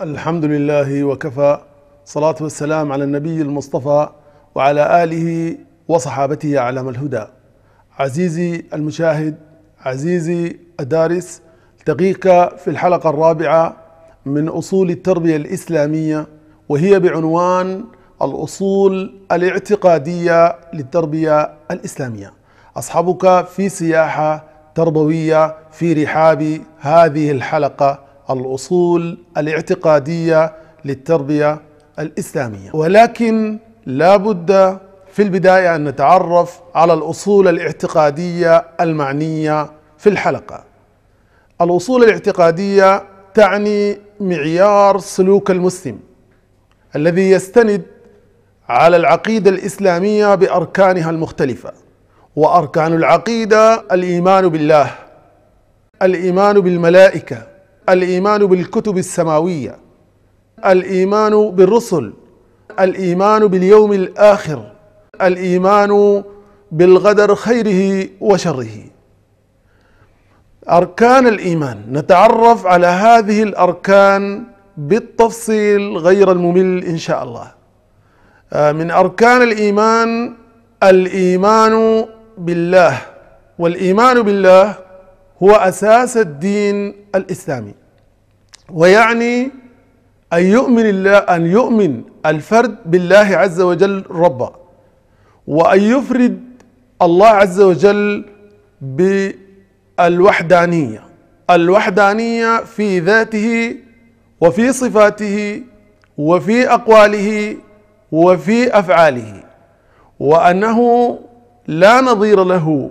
الحمد لله وكفى صلاة والسلام على النبي المصطفى وعلى آله وصحابته على الهدى عزيزي المشاهد عزيزي الدارس تقيك في الحلقة الرابعة من أصول التربية الإسلامية وهي بعنوان الأصول الاعتقادية للتربية الإسلامية أصحابك في سياحة تربوية في رحاب هذه الحلقة الأصول الاعتقادية للتربية الإسلامية ولكن لا بد في البداية أن نتعرف على الأصول الاعتقادية المعنية في الحلقة الأصول الاعتقادية تعني معيار سلوك المسلم الذي يستند على العقيدة الإسلامية بأركانها المختلفة وأركان العقيدة الإيمان بالله الإيمان بالملائكة الإيمان بالكتب السماوية الإيمان بالرسل الإيمان باليوم الآخر الايمان بالقدر خيره وشره اركان الايمان نتعرف على هذه الاركان بالتفصيل غير الممل ان شاء الله آه، من اركان الايمان الايمان بالله والايمان بالله هو اساس الدين الاسلامي ويعني ان يؤمن الله ان يؤمن الفرد بالله عز وجل ربا وأن يفرد الله عز وجل بالوحدانية الوحدانية في ذاته وفي صفاته وفي أقواله وفي أفعاله وأنه لا نظير له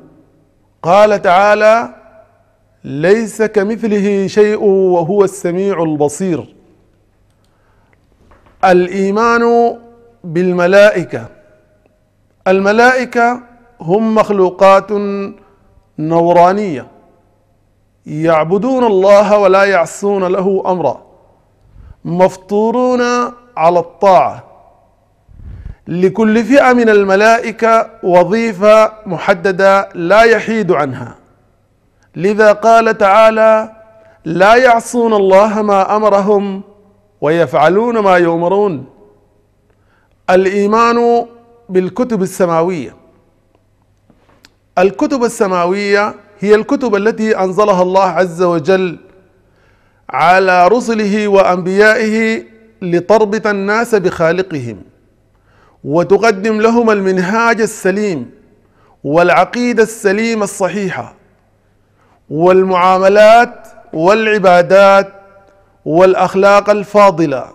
قال تعالى ليس كمثله شيء وهو السميع البصير الايمان بالملائكه الملائكة هم مخلوقات نورانية يعبدون الله ولا يعصون له أمرا مفطورون على الطاعة لكل فئة من الملائكة وظيفة محددة لا يحيد عنها لذا قال تعالى لا يعصون الله ما امرهم ويفعلون ما يؤمرون الايمان بالكتب السماوية الكتب السماوية هي الكتب التي أنزلها الله عز وجل على رسله وأنبيائه لتربط الناس بخالقهم وتقدم لهم المنهاج السليم والعقيدة السليمة الصحيحة والمعاملات والعبادات والأخلاق الفاضلة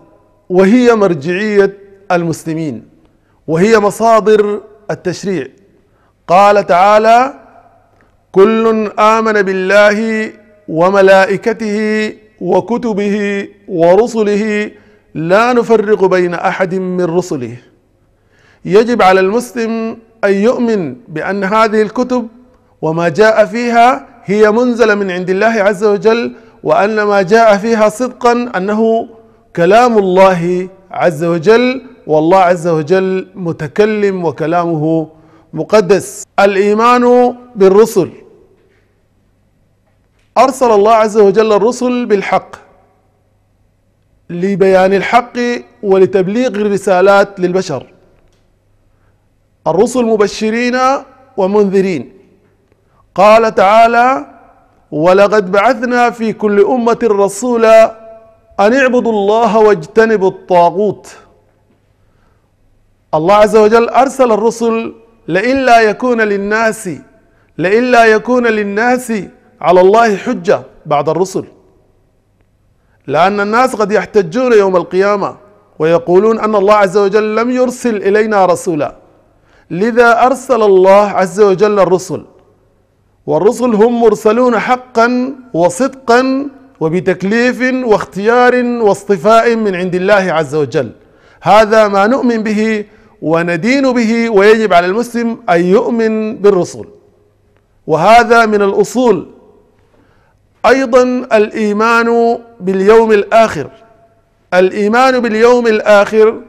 وهي مرجعية المسلمين وهي مصادر التشريع قال تعالى كل امن بالله وملائكته وكتبه ورسله لا نفرق بين احد من رسله يجب على المسلم ان يؤمن بان هذه الكتب وما جاء فيها هي منزله من عند الله عز وجل وان ما جاء فيها صدقا انه كلام الله عز وجل والله عز وجل متكلم وكلامه مقدس الايمان بالرسل ارسل الله عز وجل الرسل بالحق لبيان الحق ولتبليغ الرسالات للبشر الرسل مبشرين ومنذرين قال تعالى ولقد بعثنا في كل امه رسولا ان اعبدوا الله واجتنبوا الطاغوت الله عز وجل أرسل الرسل لئلا يكون للناس لئلا يكون للناس على الله حجة بعد الرسل لأن الناس قد يحتجون يوم القيامة ويقولون أن الله عز وجل لم يرسل إلينا رسولا لذا أرسل الله عز وجل الرسل والرسل هم مرسلون حقا وصدقا وبتكليف واختيار واصطفاء من عند الله عز وجل هذا ما نؤمن به وندين به ويجب على المسلم ان يؤمن بالرسل وهذا من الاصول ايضا الايمان باليوم الاخر الايمان باليوم الاخر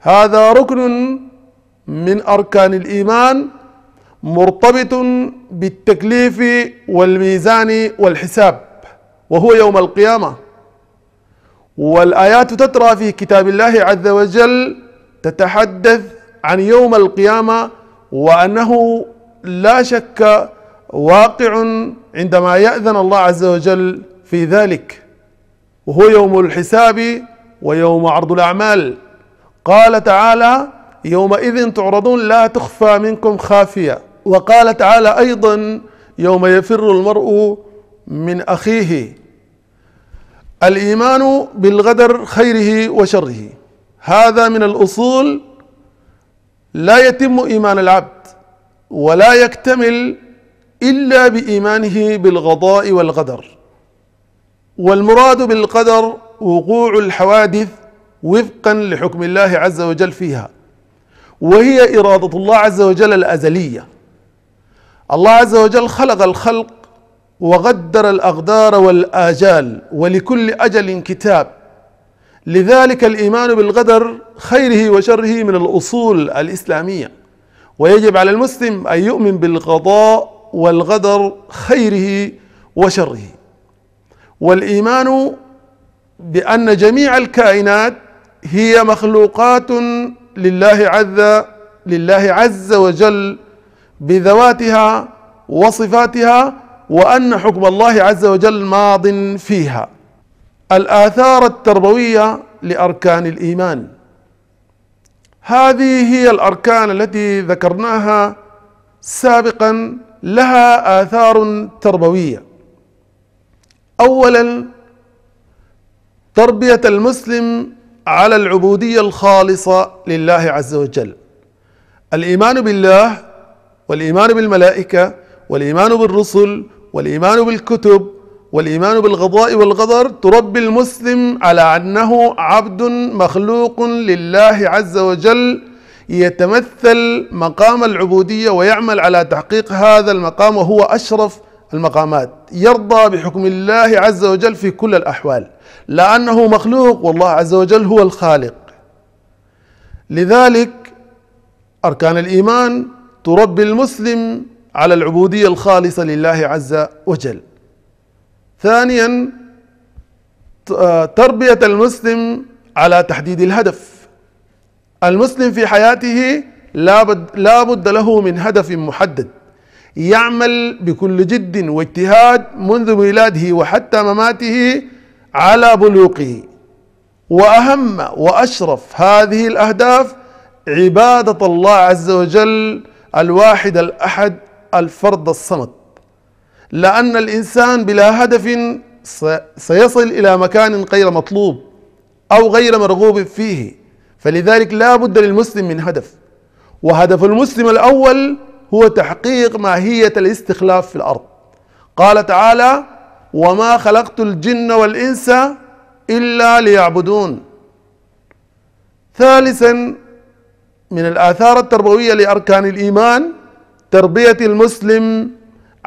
هذا ركن من اركان الايمان مرتبط بالتكليف والميزان والحساب وهو يوم القيامه والايات تترى في كتاب الله عز وجل تتحدث عن يوم القيامه وانه لا شك واقع عندما ياذن الله عز وجل في ذلك وهو يوم الحساب ويوم عرض الاعمال قال تعالى يومئذ تعرضون لا تخفى منكم خافيه وقال تعالى ايضا يوم يفر المرء من اخيه الايمان بالغدر خيره وشره هذا من الاصول لا يتم ايمان العبد ولا يكتمل الا بايمانه بالغضاء والقدر والمراد بالقدر وقوع الحوادث وفقا لحكم الله عز وجل فيها وهي اراده الله عز وجل الازليه الله عز وجل خلق الخلق وقدر الاقدار والاجال ولكل اجل كتاب لذلك الايمان بالقدر خيره وشره من الاصول الاسلاميه ويجب على المسلم ان يؤمن بالقضاء والقدر خيره وشره والايمان بان جميع الكائنات هي مخلوقات لله عز لله عز وجل بذواتها وصفاتها وان حكم الله عز وجل ماض فيها الآثار التربوية لأركان الإيمان هذه هي الأركان التي ذكرناها سابقا لها آثار تربوية أولا تربية المسلم على العبودية الخالصة لله عز وجل الإيمان بالله والإيمان بالملائكة والإيمان بالرسل والإيمان بالكتب والايمان بالغضاء والقدر تربي المسلم على انه عبد مخلوق لله عز وجل يتمثل مقام العبوديه ويعمل على تحقيق هذا المقام وهو اشرف المقامات يرضى بحكم الله عز وجل في كل الاحوال لانه مخلوق والله عز وجل هو الخالق لذلك اركان الايمان تربي المسلم على العبوديه الخالصه لله عز وجل ثانيا آه، تربية المسلم على تحديد الهدف المسلم في حياته لابد, بد له من هدف محدد يعمل بكل جد واجتهاد منذ ميلاده وحتى مماته على بلوغه واهم واشرف هذه الاهداف عباده الله عز وجل الواحد الاحد الفرد الصمد لأن الإنسان بلا هدف سيصل إلى مكان غير مطلوب أو غير مرغوب فيه فلذلك لا بد للمسلم من هدف وهدف المسلم الأول هو تحقيق ماهية الاستخلاف في الأرض قال تعالى وما خلقت الجن والإنس إلا ليعبدون ثالثا من الآثار التربوية لأركان الإيمان تربية المسلم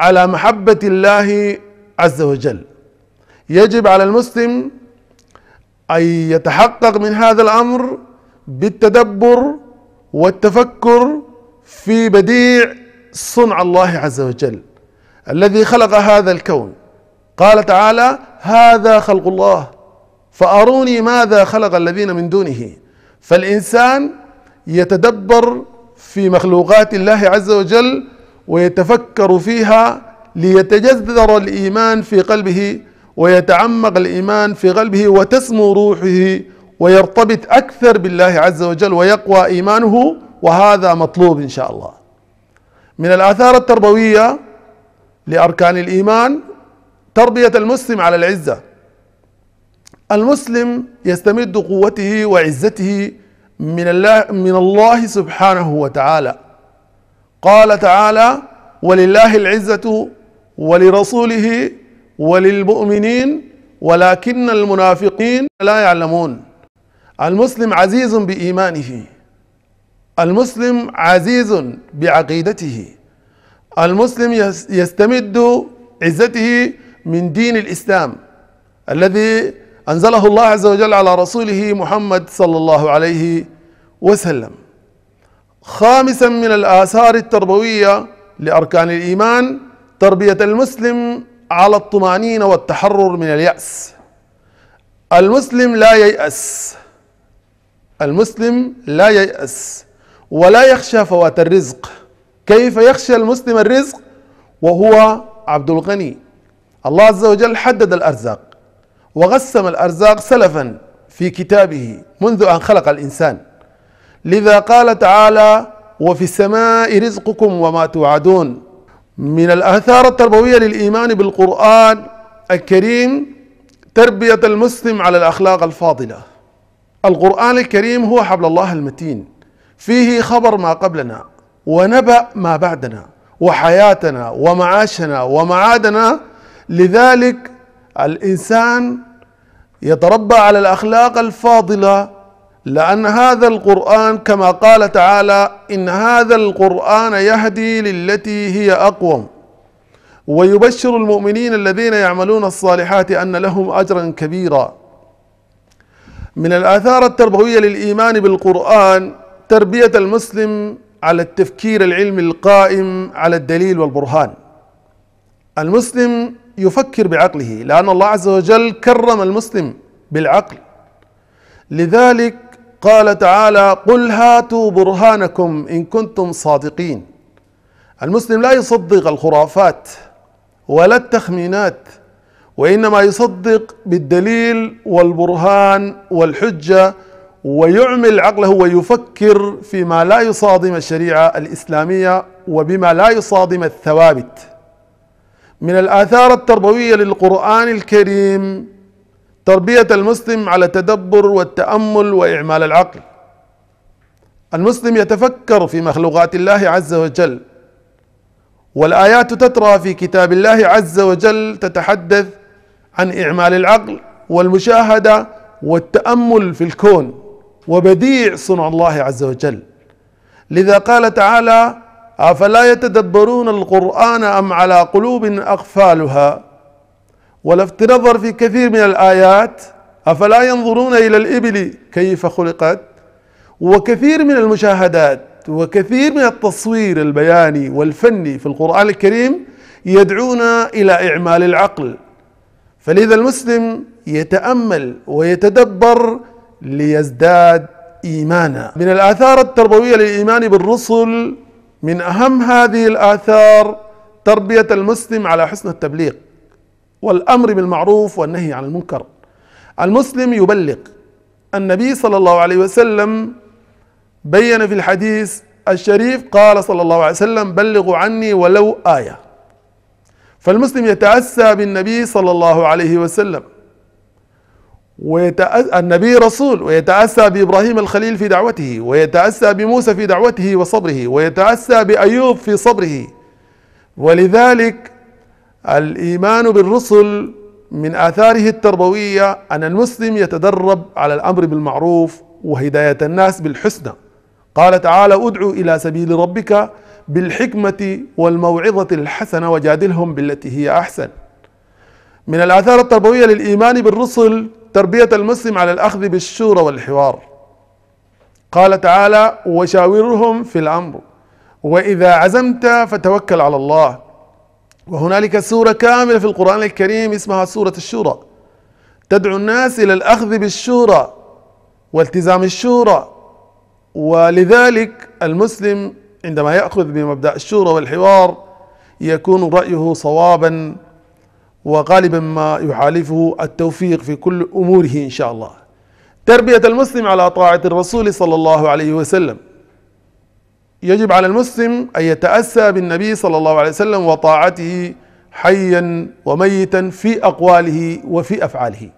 على محبة الله عز وجل يجب على المسلم أن يتحقق من هذا الأمر بالتدبر والتفكر في بديع صنع الله عز وجل الذي خلق هذا الكون قال تعالى هذا خلق الله فاروني ماذا خلق الذين من دونه فالانسان يتدبر في مخلوقات الله عز وجل ويتفكر فيها ليتجذر الايمان في قلبه ويتعمق الايمان في قلبه وتسمو روحه ويرتبط اكثر بالله عز وجل ويقوى ايمانه وهذا مطلوب ان شاء الله. من الاثار التربويه لاركان الايمان تربيه المسلم على العزه. المسلم يستمد قوته وعزته من الله من الله سبحانه وتعالى قال تعالى ولله العزة ولرسوله وللمؤمنين ولكن المنافقين لا يعلمون المسلم عزيز بإيمانه المسلم عزيز بعقيدته المسلم يستمد عزته من دين الإسلام الذي أنزله الله عز وجل على رسوله محمد صلى الله عليه وسلم خامسا من الآثار التربوية لأركان الإيمان تربية المسلم على الطمأنينة والتحرر من اليأس المسلم لا ييأس المسلم لا ييأس ولا يخشى فوات الرزق كيف يخشى المسلم الرزق وهو عبد الغني الله عز وجل حدد الأرزاق وقسم الأرزاق سلفا في كتابه منذ أن خلق الإنسان لذا قال تعالى وفي السماء رزقكم وما توعدون من الآثار التربوية للإيمان بالقرآن الكريم تربية المسلم على الأخلاق الفاضلة القرآن الكريم هو حبل الله المتين فيه خبر ما قبلنا ونبأ ما بعدنا وحياتنا ومعاشنا ومعادنا لذلك الإنسان يتربى على الأخلاق الفاضلة لأن هذا القرآن كما قال تعالى إن هذا القرآن يهدي للتي هي أقوم ويبشر المؤمنين الذين يعملون الصالحات أن لهم أجرا كبيرا من الآثار التربوية للإيمان بالقرآن تربية المسلم على التفكير العلمي القائم على الدليل والبرهان المسلم يفكر بعقله لأن الله عز وجل كرم المسلم بالعقل لذلك قال تعالى قل هاتوا برهانكم ان كنتم صادقين المسلم لا يصدق الخرافات ولا التخمينات وانما يصدق بالدليل والبرهان والحجه ويعمل عقله ويفكر فيما لا يصادم الشريعه الاسلاميه وبما لا يصادم الثوابت من الاثار التربويه للقران الكريم تربية المسلم على التدبر والتأمل وإعمال العقل المسلم يتفكر في مخلوقات الله عز وجل والآيات تترى في كتاب الله عز وجل تتحدث عن إعمال العقل والمشاهدة والتأمل في الكون وبديع صنع الله عز وجل لذا قال تعالى أفلا يتدبرون القرآن أم على قلوب أقفالها ولفت نظر في كثير من الآيات أفلا ينظرون إلى الإبل كيف خلقت وكثير من المشاهدات وكثير من التصوير البياني والفني في القرآن الكريم يدعونا إلى إعمال العقل فلذا المسلم يتأمل ويتدبر ليزداد إيمانا من الآثار التربوية للإيمان بالرسل من أهم هذه الآثار تربية المسلم على حسن التبليغ والامر بالمعروف والنهي عن المنكر المسلم يبلغ النبي صلى الله عليه وسلم بين في الحديث الشريف قال صلى الله عليه وسلم بلغوا عني ولو ايه فالمسلم يتاسى بالنبي صلى الله عليه وسلم ويتأس... النبي رسول ويتأسى بإبراهيم الخليل في دعوته ويتأسى بموسى في دعوته وصبره ويتأسى بأيوب في صبره ولذلك الايمان بالرسل من اثاره التربويه ان المسلم يتدرب على الامر بالمعروف وهدايه الناس بالحسنى قال تعالى ادعو الى سبيل ربك بالحكمه والموعظه الحسنه وجادلهم بالتي هي احسن من الاثار التربويه للايمان بالرسل تربيه المسلم على الاخذ بالشورى والحوار قال تعالى وشاورهم في الامر واذا عزمت فتوكل على الله وهنالك سورة كاملة في القرآن الكريم اسمها سورة الشورى تدعو الناس إلى الأخذ بالشورى والتزام الشورى ولذلك المسلم عندما يأخذ بمبدأ الشورى والحوار يكون رأيه صوابا وغالبا ما يحالفه التوفيق في كل أموره إن شاء الله تربية المسلم على طاعة الرسول صلى الله عليه وسلم يجب على المسلم أن يتأسى بالنبي صلى الله عليه وسلم وطاعته حيا وميتا في أقواله وفي أفعاله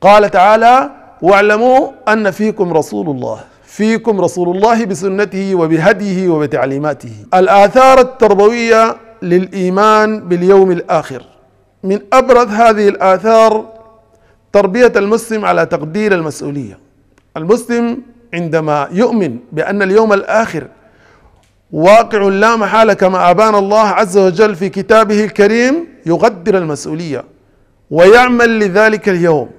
قال تعالى واعلموا أن فيكم رسول الله فيكم رسول الله بسنته وبهديه وبتعليماته الآثار التربوية للإيمان باليوم الآخر من أبرز هذه الآثار تربية المسلم على تقدير المسؤولية المسلم عندما يؤمن بأن اليوم الآخر واقع لا محالة كما أبان الله عز وجل في كتابه الكريم يقدر المسؤولية ويعمل لذلك اليوم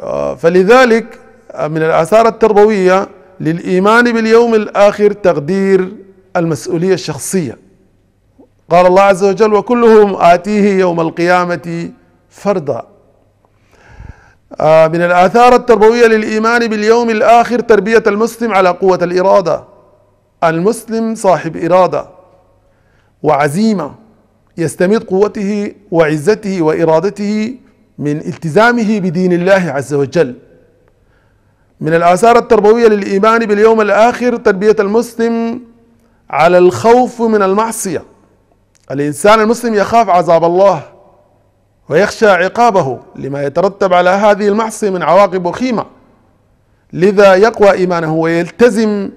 آه، فلذلك آه، من الآثار التربوية للإيمان باليوم الآخر تقدير المسؤولية الشخصية قال الله عز وجل وكلهم آتيه يوم القيامة فردا آه، من الآثار التربوية للإيمان باليوم الآخر تربية المسلم على قوة الإرادة المسلم صاحب إرادة وعزيمة يستمد قوته وعزته وإرادته من التزامه بدين الله عز وجل من الآثار التربوية للإيمان باليوم الآخر تربية المسلم على الخوف من المعصية الإنسان المسلم يخاف عذاب الله ويخشى عقابه لما يترتب على هذه المعصية من عواقب وخيمة لذا يقوى إيمانه ويلتزم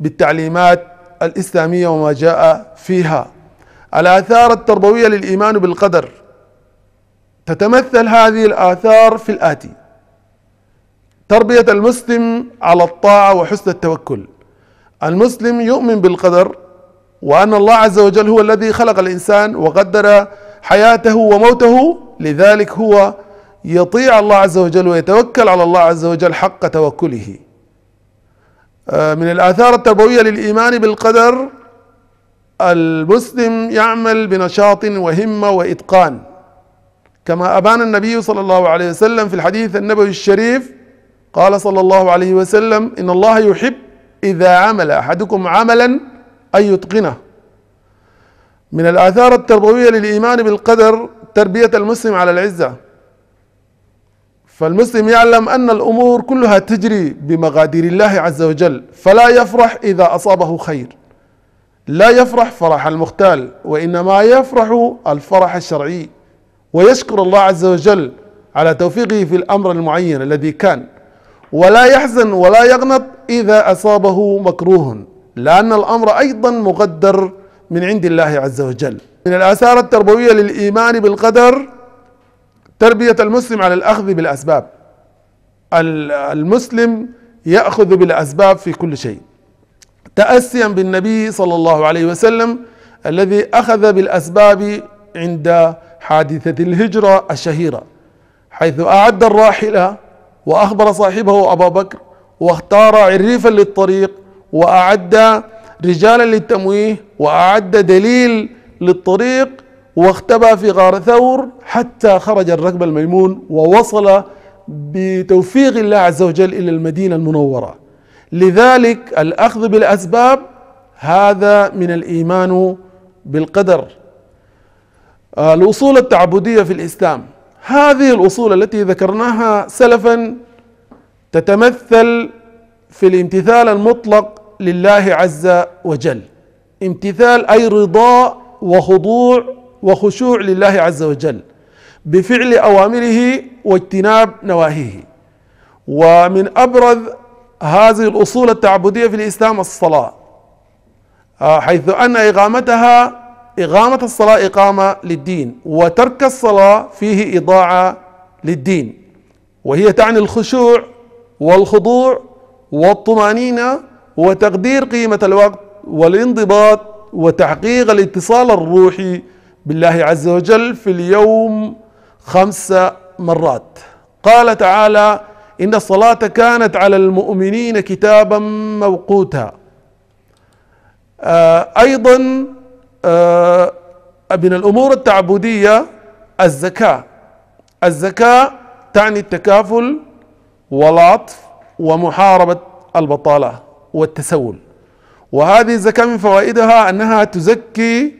بالتعليمات الاسلاميه وما جاء فيها الاثار التربويه للايمان بالقدر تتمثل هذه الاثار في الاتي تربيه المسلم على الطاعه وحسن التوكل المسلم يؤمن بالقدر وان الله عز وجل هو الذي خلق الانسان وقدر حياته وموته لذلك هو يطيع الله عز وجل ويتوكل على الله عز وجل حق توكله آه، من الآثار التربوية للإيمان بالقدر المسلم يعمل بنشاط وهمة وإتقان كما أبان النبي صلى الله عليه وسلم في الحديث النبوي الشريف قال صلى الله عليه وسلم إن الله يحب إذا عمل أحدكم عملا أن يتقنه من الآثار التربوية للإيمان بالقدر تربية المسلم على العزة فالمسلم يعلم أن الأمور كلها تجري بمقادير الله عز وجل فلا يفرح إذا أصابه خير لا يفرح فرح المختال وإنما يفرح الفرح الشرعي ويشكر الله عز وجل على توفيقه في الأمر المعين الذي كان ولا يحزن ولا يغنط إذا أصابه مكروه لأن الأمر أيضا مقدر من عند الله عز وجل من الآثار التربوية للإيمان بالقدر تربية المسلم على الأخذ بالأسباب المسلم يأخذ بالأسباب في كل شيء تأسيا بالنبي صلى الله عليه وسلم الذي أخذ بالأسباب عند حادثة الهجرة الشهيرة حيث أعد الراحلة وأخبر صاحبه أبا بكر واختار عريفا للطريق وأعد رجالا للتمويه وأعد دليل للطريق واختبى في غار ثور حتى خرج الركب الميمون ووصل بتوفيق الله عز وجل الى المدينه المنوره لذلك الاخذ بالاسباب هذا من الايمان بالقدر آه، الاصول التعبديه في الاسلام هذه الاصول التي ذكرناها سلفا تتمثل في الامتثال المطلق لله عز وجل امتثال اي رضاء وخضوع وخشوع لله عز وجل بفعل اوامره واجتناب نواهيه ومن ابرز هذه الاصول التعبديه في الاسلام الصلاه آه، حيث ان اقامتها اقامه الصلاه اقامه للدين وترك الصلاه فيه اضاعه للدين وهي تعني الخشوع والخضوع والطمانينه وتقدير قيمه الوقت والانضباط وتحقيق الاتصال الروحي بالله عز وجل في اليوم خمس مرات قال تعالى ان الصلاه كانت على المؤمنين كتابا موقوتا آه، ايضا آه، من الامور التعبديه الزكاه الزكاه تعني التكافل والعطف ومحاربه البطاله والتسول وهذه الزكاه من فوائدها انها تزكي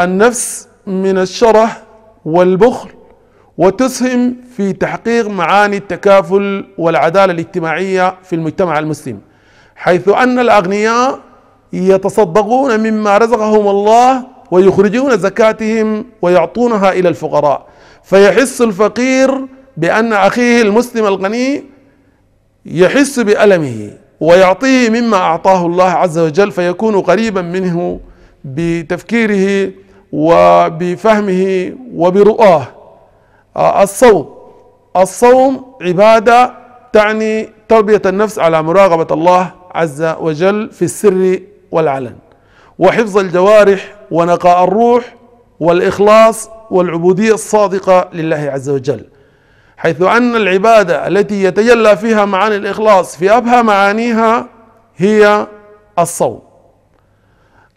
النفس من الشره والبخل وتسهم في تحقيق معاني التكافل والعداله الاجتماعيه في المجتمع المسلم حيث ان الاغنياء يتصدقون مما رزقهم الله ويخرجون زكاتهم ويعطونها الى الفقراء فيحس الفقير بان اخيه المسلم الغني يحس بالمه ويعطيه مما اعطاه الله عز وجل فيكون قريبا منه بتفكيره وبفهمه وبرؤاه آه، الصوم الصوم عبادة تعني تربية النفس على مراقبة الله عز وجل في السر والعلن وحفظ الجوارح ونقاء الروح والإخلاص والعبودية الصادقة لله عز وجل حيث أن العبادة التي يتجلى فيها معاني الإخلاص في أبهى معانيها هي الصوم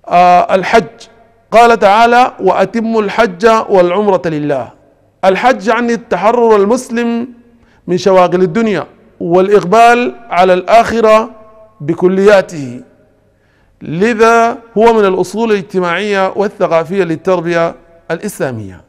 آه الحج قال تعالى وأتم الحج والعمرة لله الحج يعني التحرر المسلم من شواغل الدنيا والإقبال على الآخرة بكلياته لذا هو من الأصول الاجتماعية والثقافية للتربية الإسلامية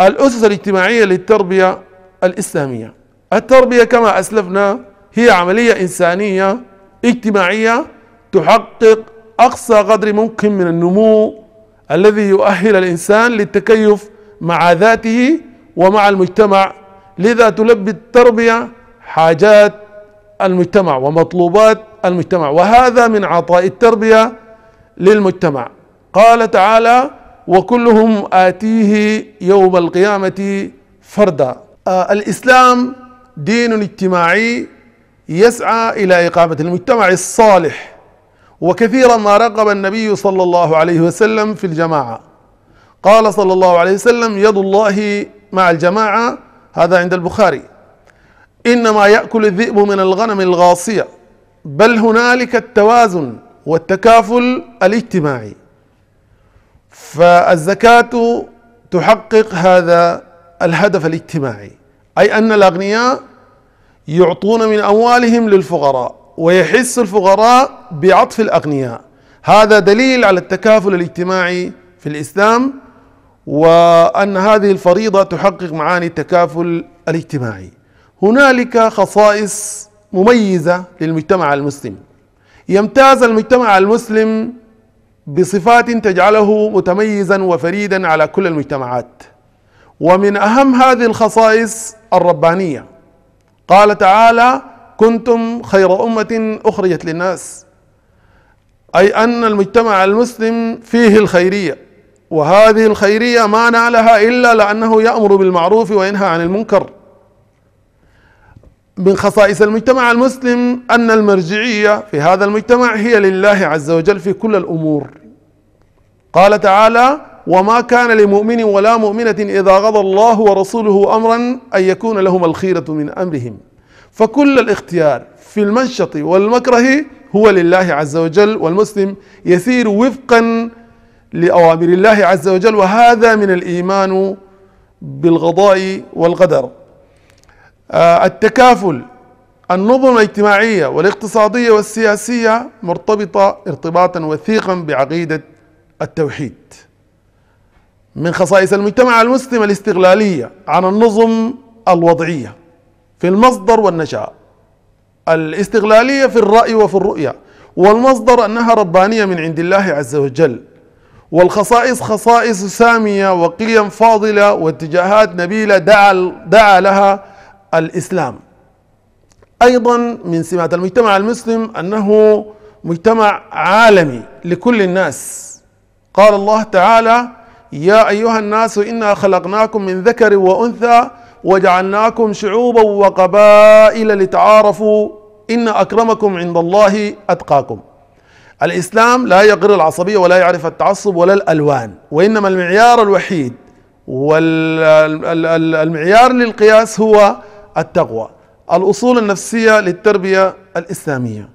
الأسس الاجتماعية للتربية الإسلامية التربية كما أسلفنا هي عملية إنسانية اجتماعية تحقق أقصى قدر ممكن من النمو الذي يؤهل الانسان للتكيف مع ذاته ومع المجتمع لذا تلبي التربيه حاجات المجتمع ومطلوبات المجتمع وهذا من عطاء التربيه للمجتمع قال تعالى وكلهم اتيه يوم القيامه فردا آه الاسلام دين اجتماعي يسعى الى اقامه المجتمع الصالح وكثيرا ما رغب النبي صلى الله عليه وسلم في الجماعه قال صلى الله عليه وسلم يد الله مع الجماعه هذا عند البخاري انما ياكل الذئب من الغنم الغاصيه بل هنالك التوازن والتكافل الاجتماعي فالزكاه تحقق هذا الهدف الاجتماعي اي ان الاغنياء يعطون من اموالهم للفقراء ويحس الفقراء بعطف الاغنياء هذا دليل على التكافل الاجتماعي في الاسلام وان هذه الفريضه تحقق معاني التكافل الاجتماعي هنالك خصائص مميزه للمجتمع المسلم يمتاز المجتمع المسلم بصفات تجعله متميزا وفريدا على كل المجتمعات ومن اهم هذه الخصائص الربانيه قال تعالى كنتم خير أمة أخرجت للناس أي أن المجتمع المسلم فيه الخيرية وهذه الخيرية ما نالها إلا لأنه يأمر بالمعروف وينهى عن المنكر من خصائص المجتمع المسلم أن المرجعية في هذا المجتمع هي لله عز وجل في كل الأمور قال تعالى وما كان لمؤمن ولا مؤمنة إذا غضى الله ورسوله أمرا أن يكون لهم الخيرة من أمرهم فكل الاختيار في المنشط والمكره هو لله عز وجل والمسلم يسير وفقا لأوامر الله عز وجل وهذا من الإيمان بالغضاء والقدر آه، التكافل النظم الاجتماعية والاقتصادية والسياسية مرتبطة ارتباطا وثيقا بعقيدة التوحيد من خصائص المجتمع المسلم الاستغلالية عن النظم الوضعية في المصدر والنشأة الاستغلالية في الرأي وفي الرؤية والمصدر أنها ربانية من عند الله عز وجل والخصائص خصائص سامية وقيم فاضلة واتجاهات نبيلة دعا, دعا لها الإسلام أيضا من سمات المجتمع المسلم أنه مجتمع عالمي لكل الناس قال الله تعالى يا أيها الناس إنا خلقناكم من ذكر وأنثى وجعلناكم شعوبا وقبائل لتعارفوا إن أكرمكم عند الله أتقاكم الإسلام لا يقر العصبية ولا يعرف التعصب ولا الألوان وإنما المعيار الوحيد والمعيار للقياس هو التقوى الأصول النفسية للتربية الإسلامية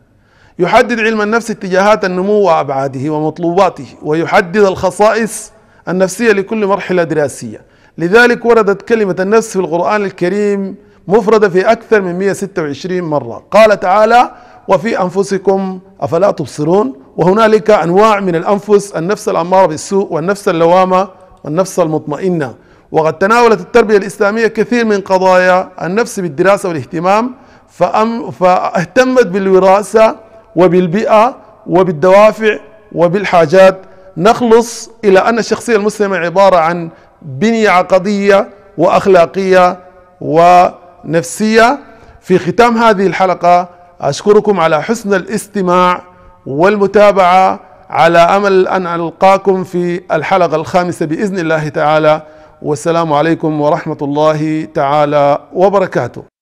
يحدد علم النفس اتجاهات النمو وأبعاده ومطلوباته ويحدد الخصائص النفسية لكل مرحلة دراسية لذلك وردت كلمة النفس في القرآن الكريم مفردة في أكثر من 126 مرة قال تعالى وفي أنفسكم أفلا تبصرون وهنالك أنواع من الأنفس النفس الأمارة بالسوء والنفس اللوامة والنفس المطمئنة وقد تناولت التربية الإسلامية كثير من قضايا النفس بالدراسة والاهتمام فأم فاهتمت بالوراثة وبالبيئة وبالدوافع وبالحاجات نخلص إلى أن الشخصية المسلمة عبارة عن بنية عقدية وأخلاقية ونفسية في ختام هذه الحلقة أشكركم على حسن الاستماع والمتابعة على أمل أن ألقاكم في الحلقة الخامسة بإذن الله تعالى والسلام عليكم ورحمة الله تعالى وبركاته